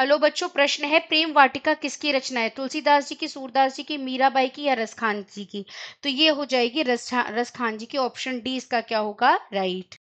hello बच्चों प्रश्न है प्रेम वाटिका किसकी रचना है तुलसीदास जी की सूरदास जी की मीराबाई की या रसखान जी की तो ये हो जाएगी रस रसखान जी की ऑप्शन डी इसका क्या होगा राइट